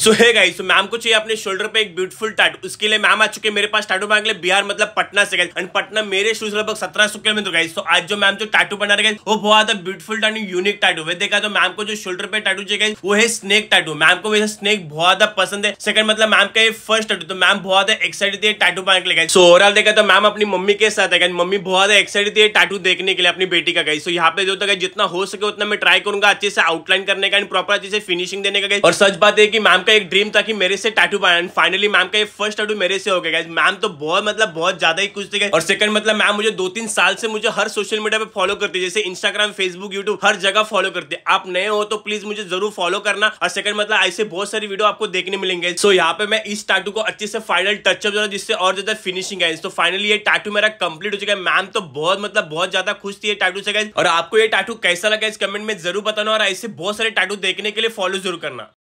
सो है guys so ma'am को चाहिए अपने शोल्डर पे एक ब्यूटीफुल टैटू उसके लिए मैम आ चुके मेरे पास टैटू मांग के बिहार मतलब पटना से गए एंड पटना मेरे शूज लगभग सत्रह सौ किलोमीटर गाइस सो आज जो मैम जो टैटू बना रहे वो बहुत ब्यूटीफुल टैटू यूनिक टैटू है देखा तो मैम को जो शोल्डर पे टैटू चाहिए वो है स्नेक टैटू मैम को वैसे स्नेक बहुत ज्यादा पसंद है सेकंड मतलब मैम का फर्स्ट टैटू तो मैम बहुत एक्साइटेड थी टैटू बनाने के सो ओवरऑल देखा तो मैम अपनी मम्मी के साथ है मम्मी बहुत एक्साइटेड थी टैटू देखने के लिए अपनी बेटी का गई सो यहाँ पे जो तो, जितना हो सके उतना मैं ट्राई करूंगा अच्छे से आउटलाइन करने का एंड प्रॉपर अच्छे से फिनिशिंग देने का गई और सच बात है की मैम का एक ड्रीम था कि मेरे से टैटू बनाना फाइनली मैम का ये फर्स्ट टैटू मेरे से हो गया मैम तो बहुत मतलब बहुत ज्यादा ही कुछ थे और सेकंड मतलब मैम मुझे दो तीन साल से मुझे हर सोशल मीडिया पे फॉलो करती है जैसे इंस्टाग्राम फेसबुक यूट्यूब हर जगह फॉलो करती है आप नए हो तो प्लीज मुझे जरूर फॉलो करना और सेकंड मतलब ऐसे बहुत सारी वीडियो आपको देखने मिलेंगे सो यहाँ पे मैं इस टैटू को अच्छे से फाइनल टचअप जरा जिससे और ज्यादा फिनिशिंग है तो फाइनली ये टैटू मेरा कंप्लीट हो चुका है मैम तो बहुत मतलब बहुत ज्यादा खुश थी टाटू टैटू से गए और आपको ये टैटू कैसा लगा इस कमेंट में जरूर बताना और ऐसे बहुत सारे टैटू देखने के लिए फॉलो जरूर करना